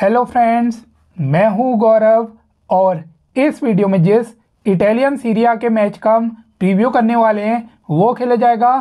hello friends मैं हूं गौरव और इस वीडियो में जिस इटालियन सीरिया के मैच का हम प्रीव्यू करने वाले हैं वो खेला जाएगा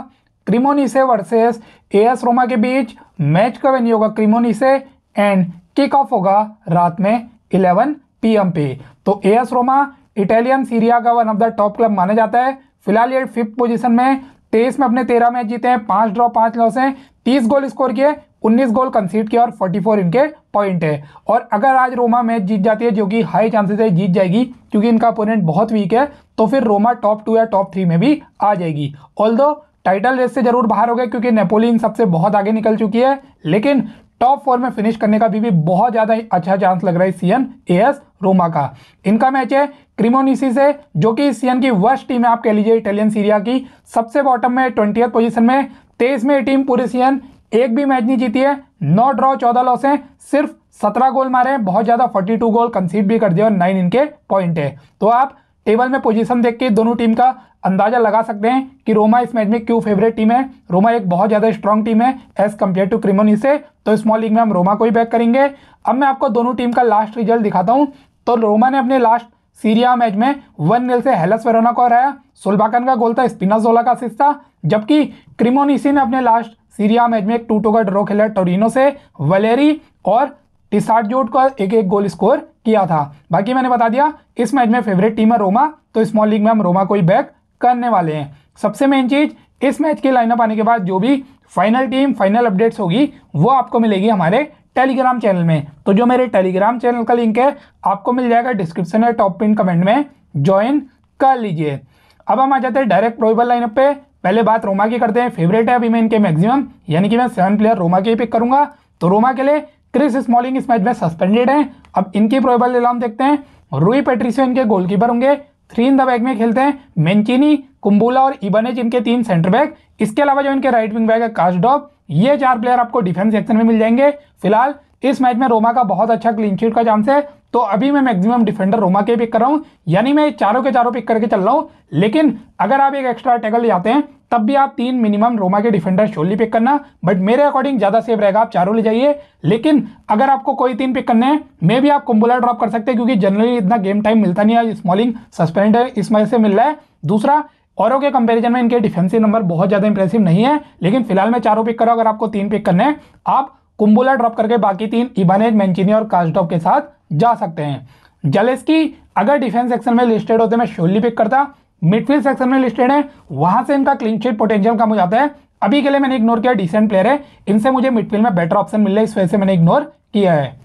क्रिमोनीसे वर्सेस एएस रोमा के बीच मैच का वेन्यू होगा क्रिमोनीसे एंड किक ऑफ होगा रात में 11 पीएम पे तो एएस रोमा इटालियन सीरिया का one of the top club माना जाता है फिलहाल ये फिफ्थ पोजिशन में तेईस में अपने तेरह मैच जीते हैं पाँच ड्रॉ पाँच लॉस हैं तीस गोल स्कोर किए 19 गोल कंसीड किया और 44 इनके पॉइंट है और अगर आज रोमा मैच जीत जाती है जो कि हाई चांसेस है जीत जाएगी क्योंकि इनका अपोनेंट बहुत वीक है तो फिर रोमा टॉप टू या टॉप थ्री में भी आ जाएगी ऑल टाइटल रेस से जरूर बाहर हो गए क्योंकि नेपोलियन सबसे बहुत आगे निकल चुकी है लेकिन टॉप फोर में फिनिश करने का भी, भी बहुत ज़्यादा अच्छा चांस लग रहा है C N A S Roma का इनका मैच है क्रिमोनिसी से जो कि सीएन की वर्स्ट टीम है आप कह लीजिए इटालियन सीरिया की सबसे बॉटम में ट्वेंटी पोजीशन में तेईस में टीम पूरी सीएन एक भी मैच नहीं जीती है नौ ड्रॉ चौदह लॉस है सिर्फ सत्रह गोल मारे हैं बहुत ज़्यादा फोर्टी टू गोल कंसीड भी कर दिया और नाइन इनके पॉइंट है तो आप टेबल में पोजीशन देख के दोनों टीम का अंदाजा लगा सकते हैं कि रोमा इस मैच में क्यों फेवरेट टीम है रोमा एक बहुत ज़्यादा स्ट्रॉन्ग टीम है एज कम्पेयर टू क्रिमोनी से तो स्मॉल लीग में हम रोमा को ही बैक करेंगे अब मैं आपको दोनों टीम का लास्ट रिजल्ट दिखाता हूँ तो रोमा ने अपने लास्ट सीरिया मैच में वन नील से हेलस वेरोना को हराया सुलबाकन का गोल था स्पिनाजोला का असिस्ट था जबकि क्रिमोनिसी ने अपने लास्ट सीरिया मैच में एक टू टू का ड्रॉ खेला टोरिनो से वलेरी और जोट का एक एक गोल स्कोर किया था बाकी मैंने बता दिया इस मैच में फेवरेट टीम है रोमा तो स्मॉल लीग में हम रोमा को ही बैक करने वाले हैं सबसे मेन चीज़ इस मैच की लाइनअप आने के बाद जो भी फाइनल टीम फाइनल अपडेट्स होगी वो आपको मिलेगी हमारे टेलीग्राम चैनल में तो जो मेरे टेलीग्राम चैनल का लिंक है आपको मिल जाएगा डिस्क्रिप्शन या टॉप पिन कमेंट में ज्वाइन कर लीजिए अब हम आ जाते हैं डायरेक्ट प्रोबल लाइनअप पे पहले बात रोमा की करते हैं फेवरेट है अभी मैं इनके मैक्सिमम यानी कि मैं सेवन प्लेयर रोमा के ही पिक करूंगा तो रोमा के लिए क्रिस स्मॉलिंग इस मैच में सस्पेंडेड है अब इनकी प्रोबेबल इलाम देखते हैं रूई पेट्रीसो इनके गोलकीपर होंगे थ्री इन द बैक में खेलते हैं मेनचिनी कुंबुला और इबनेज इनके तीन सेंटर बैक इसके अलावा जो इनके राइट विंग बैक है काशडॉप ये चार प्लेयर आपको डिफेंस सेक्शन में मिल जाएंगे फिलहाल इस मैच में रोमा का बहुत अच्छा क्लीन शीट का चांस है तो अभी मैं मैक्सिमम डिफेंडर रोमा के पिक कर रहा हूँ यानी मैं चारों के चारों पिक करके चल रहा हूँ लेकिन अगर आप एक एक्स्ट्रा टैकल जाते हैं तब भी आप तीन मिनिमम रोमा के डिफेंडर शोली पिक करना बट मेरे अकॉर्डिंग ज़्यादा सेफ रहेगा आप चारों ले जाइए लेकिन अगर आपको कोई तीन पिक करने हैं मे भी आप कुंबुला ड्रॉप कर सकते हैं क्योंकि जनरली इतना गेम टाइम मिलता नहीं है स्मॉलिंग सस्पेंड है इस वजह से मिल रहा है दूसरा औरों के कंपैरिजन में इनके डिफेंसिव नंबर बहुत ज़्यादा इंप्रेसिव नहीं है लेकिन फिलहाल मैं चारों पिक कर रहा हूँ अगर आपको तीन पिक करने हैं आप कुंबुला ड्रॉप करके बाकी तीन इबानेज मैंचिनी और कास्टॉप के साथ जा सकते हैं जलेस्की अगर डिफेंस सेक्शन में लिस्टेड होते मैं शोली पिक करता मिडफील्ड सेक्शन में लिस्टेड है वहां से इनका क्लीन शीट पोटेंशियल कम हो जाता है अभी के लिए मैंने इग्नोर किया डिसेंट प्लेयर है इनसे मुझे मिडफील्ड में बेटर ऑप्शन मिल रहा है इस वजह से मैंने इग्नोर किया है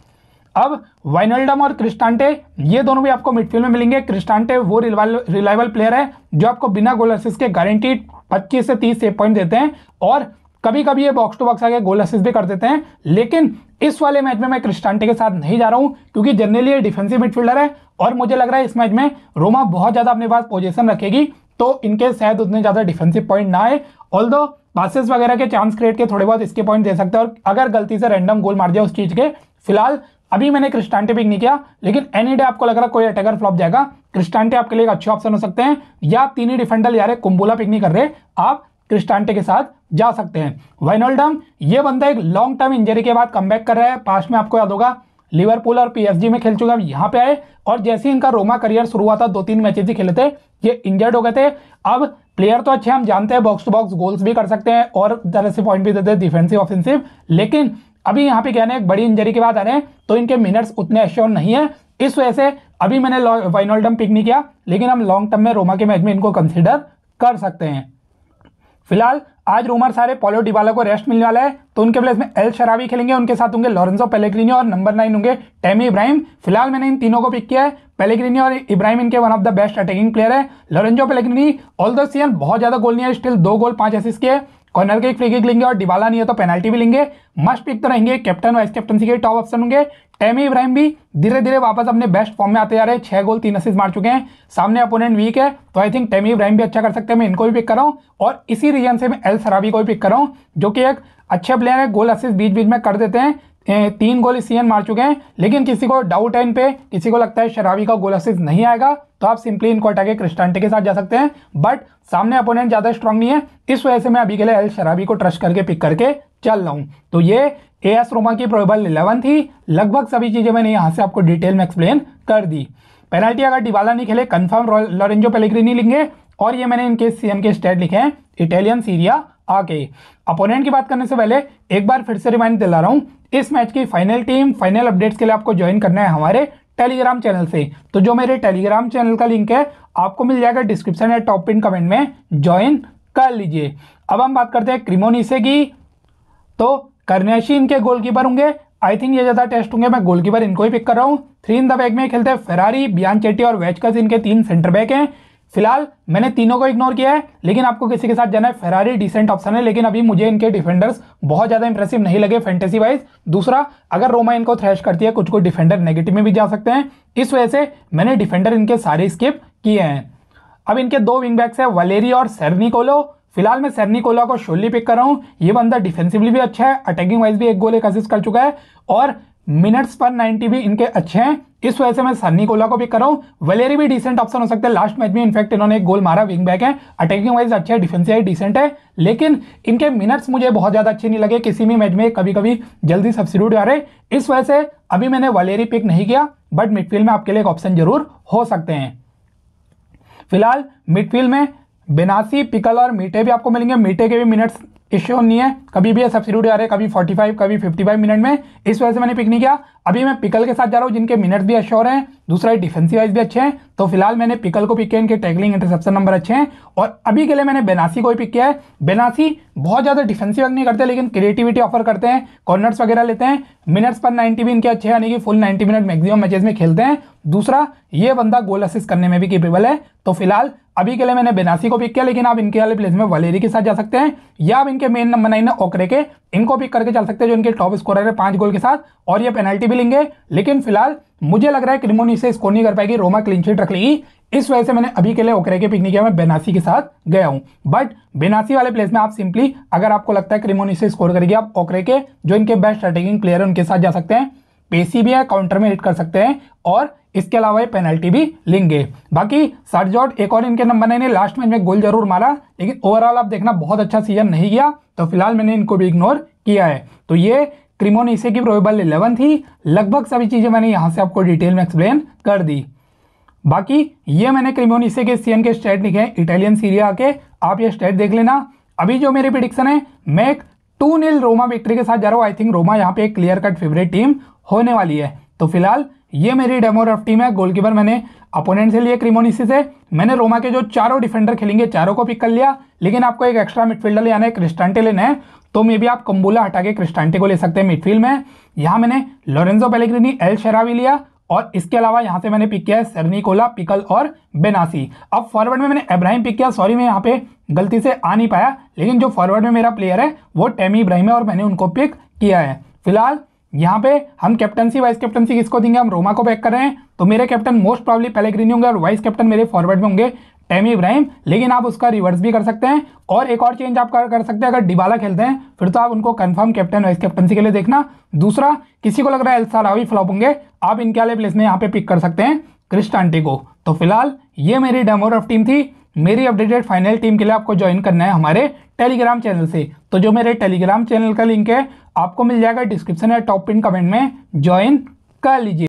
अब वाइनल्डम और क्रिस्टांटे ये दोनों भी आपको मिडफील्ड में मिलेंगे क्रिस्टांटे वो रिलायबल प्लेयर है जो आपको बिना गोल असिस्ट के गारंटीड 25 से 30 सेव पॉइंट देते हैं और कभी कभी ये बॉक्स टू बॉक्स आगे गोल असिस्ट भी कर देते हैं लेकिन इस वाले मैच में मैं क्रिस्टांटे के साथ नहीं जा रहा हूं क्योंकि जनरली ये डिफेंसिव मिडफील्डर है और मुझे लग रहा है इस मैच में रोमा बहुत ज़्यादा अपने पास पोजिशन रखेगी तो इनके शायद उतने ज़्यादा डिफेंसिव पॉइंट ना आए ऑल दो पासिस वगैरह के चांस क्रिएट के थोड़े बहुत इसके पॉइंट दे सकते हैं और अगर गलती से रैंडम गोल मार दिया उस चीज़ के फिलहाल अभी मैंने क्रिस्टांटे पिक नहीं किया लेकिन एनी डे आपको लग रहा कोई अटैकर फ्लॉप जाएगा क्रिस्टांटे आपके लिए एक अच्छे ऑप्शन हो सकते हैं या तीन ही डिफेंडर यार कुंबोला पिक नहीं कर रहे आप क्रिस्टांटे के साथ जा सकते हैं वाइनोल्डम ये बंदा एक लॉन्ग टर्म इंजरी के बाद कम कर रहा है पास्ट में आपको याद होगा लिवरपूल और पीएसजी में खेल चुका है यहाँ पे आए और जैसे ही इनका रोमा करियर शुरू हुआ था दो तीन मैचेज ही खेले थे ये इंजर्ड हो गए थे अब प्लेयर तो अच्छे हम जानते हैं बॉक्स टू बॉक्स गोल्स भी कर सकते हैं और तरह से पॉइंट भी देते हैं डिफेंसिव ऑफेंसिव लेकिन अभी यहाँ पे कहना है एक बड़ी इंजरी के बाद आ रहे हैं तो इनके मिनट्स उतने एश्योर नहीं है इस वजह से अभी मैंने वाइनोल्डम पिक नहीं किया लेकिन हम लॉन्ग टर्म में रोमा के मैच में इनको कंसिडर कर सकते हैं फिलहाल आज रोमर सारे पॉलो डिबाला को रेस्ट मिलने वाला है तो उनके प्लेस में एल शराबी खेलेंगे उनके साथ होंगे लॉरेंसो पेलेग्रिनी और नंबर नाइन होंगे टेमी इब्राहिम फिलहाल मैंने इन तीनों को पिक किया है पेलेग्रिनी और इब्राहिम इनके one of the best attacking player है Lorenzo Pellegrini all the season बहुत ज़्यादा गोल नहीं है स्टिल दो गोल पांच असिस्ट के कॉर्नर के एक फ्री किक लेंगे और डिबाला नहीं है तो पेनल्टी भी लेंगे मस्ट पिक तो रहेंगे कैप्टन वाइस कैप्टनसी के टॉप ऑप्शन होंगे एमी इब्राहिम भी धीरे धीरे वापस अपने बेस्ट फॉर्म में आते जा रहे हैं छह गोल तीन असिस्ट मार चुके हैं सामने अपोनेंट वीक है तो आई थिंक टेमी इब्राहिम भी अच्छा कर सकते हैं मैं इनको भी पिक कर रहा हूँ और इसी रीजन से मैं एल सराबी को भी पिक कर रहा हूँ जो कि एक अच्छे प्लेयर है गोल असिस्ट बीच बीच में कर देते हैं तीन गोल सी मार चुके हैं लेकिन किसी को डाउट है इन पे किसी को लगता है शराबी का गोल असिस्ट नहीं आएगा तो आप सिंपली इनको हटा के क्रिस्टांटे के साथ जा सकते हैं बट सामने अपोनेंट ज़्यादा स्ट्रांग नहीं है इस वजह से मैं अभी के लिए एल शराबी को ट्रस्ट करके पिक करके चल रहा हूँ तो ये ए एस रोमा की प्रोबेबल इलेवन थी लगभग सभी चीज़ें मैंने यहाँ से आपको डिटेल में एक्सप्लेन कर दी पेनल्टी अगर डिवाला नहीं खेले कन्फर्म लॉरेंजो पेलेग्री नहीं लिखेंगे और ये मैंने इनके सी के स्टेट लिखे हैं इटालियन सीरिया आगे अपोनेंट की बात करने से पहले एक बार फिर से रिमाइंड दिला रहा हूँ इस मैच की फाइनल टीम फाइनल अपडेट्स के लिए आपको ज्वाइन करना है हमारे टेलीग्राम चैनल से तो जो मेरे टेलीग्राम चैनल का लिंक है आपको मिल जाएगा डिस्क्रिप्शन या टॉप पिन कमेंट में ज्वाइन कर लीजिए अब हम बात करते हैं क्रिमोनीसे की तो करनेशी इनके गोलकीपर होंगे आई थिंक ये ज़्यादा टेस्ट होंगे मैं गोलकीपर इनको ही पिक कर रहा हूँ थ्री इन द बैग में खेलते हैं फरारी बियान चेट्टी और वेचकस इनके तीन सेंटर बैक हैं फिलहाल मैंने तीनों को इग्नोर किया है लेकिन आपको किसी के साथ जाना है फेरारी डिसेंट ऑप्शन है लेकिन अभी मुझे इनके डिफेंडर्स बहुत ज़्यादा इंप्रेसिव नहीं लगे फैंटेसी वाइज दूसरा अगर रोमा इनको थ्रैश करती है कुछ कुछ डिफेंडर नेगेटिव में भी जा सकते हैं इस वजह से मैंने डिफेंडर इनके सारे स्किप किए हैं अब इनके दो बैक्स है वलेरी और कोलो फिलहाल मैं कोला को शोली पिक कर रहा हूँ ये बंदा डिफेंसिवली भी अच्छा है अटैकिंग वाइज भी एक गोल एक असिस्ट कर चुका है और मिनट्स पर 90 भी इनके अच्छे हैं इस वजह से मैं सन्नी कोला को पिक कर रहा हूँ वलेरी भी डिसेंट ऑप्शन हो सकता है लास्ट मैच में इनफैक्ट इन्होंने एक गोल मारा विंग बैक है अटैकिंग वाइज अच्छे डिफेंस वाइज डिसेंट है लेकिन इनके मिनट्स मुझे बहुत ज़्यादा अच्छे नहीं लगे किसी भी मैच में कभी कभी जल्दी सब्सिड्यूट आ रहे इस वजह से अभी मैंने वलेरी पिक नहीं किया बट मिडफील्ड में आपके लिए एक ऑप्शन जरूर हो सकते हैं फिलहाल मिडफील्ड में बेनासी पिकल और मीठे भी आपको मिलेंगे मीठे के भी मिनट्स इश्यू नहीं है कभी भी ये सब्सिट्यूट आ रहे कभी 45 कभी 55 मिनट में इस वजह से मैंने पिक नहीं किया अभी मैं पिकल के साथ जा रहा हूँ जिनके मिनट्स भी अश्योर हैं दूसरा डिफेंसिव वाइज भी अच्छे हैं तो फिलहाल मैंने पिकल को पिक किया इनके टैगलिंग इंटरसेप्शन नंबर अच्छे हैं और अभी के लिए मैंने बेनासी को ही पिक किया है बेनासी बहुत ज़्यादा डिफेंसिव नहीं करते लेकिन क्रिएटिविटी ऑफर करते हैं कॉर्नर्स वगैरह लेते हैं मिनट्स पर नाइन्टी भी इनके अच्छे यानी कि full ninety minute maximum matches में खेलते हैं दूसरा ये बंदा गोल असिस्ट करने में भी केपेबल है तो फिलहाल अभी के लिए मैंने बेनासी को पिक किया लेकिन आप इनके वाले प्लेस में वलेरी के साथ जा सकते हैं या आप इनके मेन नंबर नाइन ओकरे के इनको पिक करके चल सकते हैं जो इनके टॉप स्कोर है पांच गोल के साथ और ये पेनल्टी भी लेंगे लेकिन फिलहाल मुझे लग रहा है क्रिमोनी से स्कोर नहीं कर पाएगी रोमा क्लीनशीट रख लेगी इस वजह से मैंने अभी के लिए ओकरे के पिक नहीं किया मैं बेनासी के साथ गया हूं बट बेनासी वाले प्लेस में आप सिंपली अगर आपको लगता है क्रिमोनी से स्कोर करेगी आप ओकरे के जो इनके बेस्ट अटैकिंग प्लेयर है उनके साथ जा सकते हैं पेसी भी है काउंटर में हिट कर सकते हैं और इसके अलावा ये पेनल्टी भी लेंगे बाकी सरजॉट एक और इनके नंबर ने लास्ट मैच में गोल जरूर मारा लेकिन ओवरऑल आप देखना बहुत अच्छा सीजन नहीं किया तो फिलहाल मैंने इनको भी इग्नोर किया है तो ये इसे की प्रोबेबल इलेवन थी लगभग सभी चीज़ें मैंने यहाँ से आपको डिटेल में एक्सप्लेन कर दी बाकी ये मैंने इसे के सीएन के स्टेट लिखे हैं इटालियन सीरिया के आप ये स्टेट देख लेना अभी जो मेरी प्रिडिक्शन है मैं एक टू नील रोमा विक्ट्री के साथ जा रहा हूँ आई थिंक रोमा यहाँ पे एक क्लियर कट फेवरेट टीम होने वाली है तो फिलहाल ये मेरी डेमो टीम है गोलकीपर मैंने अपोनेंट से लिए क्रिमोनिसी से मैंने रोमा के जो चारों डिफेंडर खेलेंगे चारों को पिक कर लिया लेकिन आपको एक एक्स्ट्रा मिडफील्डर है क्रिस्टांटे लेना है तो मे भी आप कंबूला हटा के क्रिस्टांटे को ले सकते हैं मिडफील्ड में यहाँ मैंने लोरेंजो पेलेग्रिनी एल शेरावी लिया और इसके अलावा यहाँ से मैंने पिक किया है सरनिकोला पिकल और बेनासी अब फॉरवर्ड में मैंने इब्राहिम पिक किया सॉरी मैं यहाँ पे गलती से आ नहीं पाया लेकिन जो फॉरवर्ड में मेरा प्लेयर है वो टेमी इब्राहिम है और मैंने उनको पिक किया है फिलहाल यहाँ पे हम कैप्टनसी वाइस कैप्टनसी किसको देंगे हम रोमा को बैक कर रहे हैं तो मेरे कैप्टन मोस्ट प्रॉब्ली ग्रीन होंगे और वाइस कैप्टन मेरे फॉरवर्ड में होंगे टैमी इब्राहिम लेकिन आप उसका रिवर्स भी कर सकते हैं और एक और चेंज आप कर, कर सकते हैं अगर डिबाला खेलते हैं फिर तो आप उनको कंफर्म कैप्टन वाइस कैप्टनसी के लिए देखना दूसरा किसी को लग रहा है एल्सा रावी फ्लॉप होंगे आप इनके वाले प्लेस में यहाँ पे पिक कर सकते हैं क्रिस्टांटी को तो फिलहाल ये मेरी डेमोर ऑफ टीम थी मेरी अपडेटेड फाइनल टीम के लिए आपको ज्वाइन करना है हमारे टेलीग्राम चैनल से तो जो मेरे टेलीग्राम चैनल का लिंक है आपको मिल जाएगा डिस्क्रिप्शन या टॉप पिन कमेंट में ज्वाइन कर लीजिए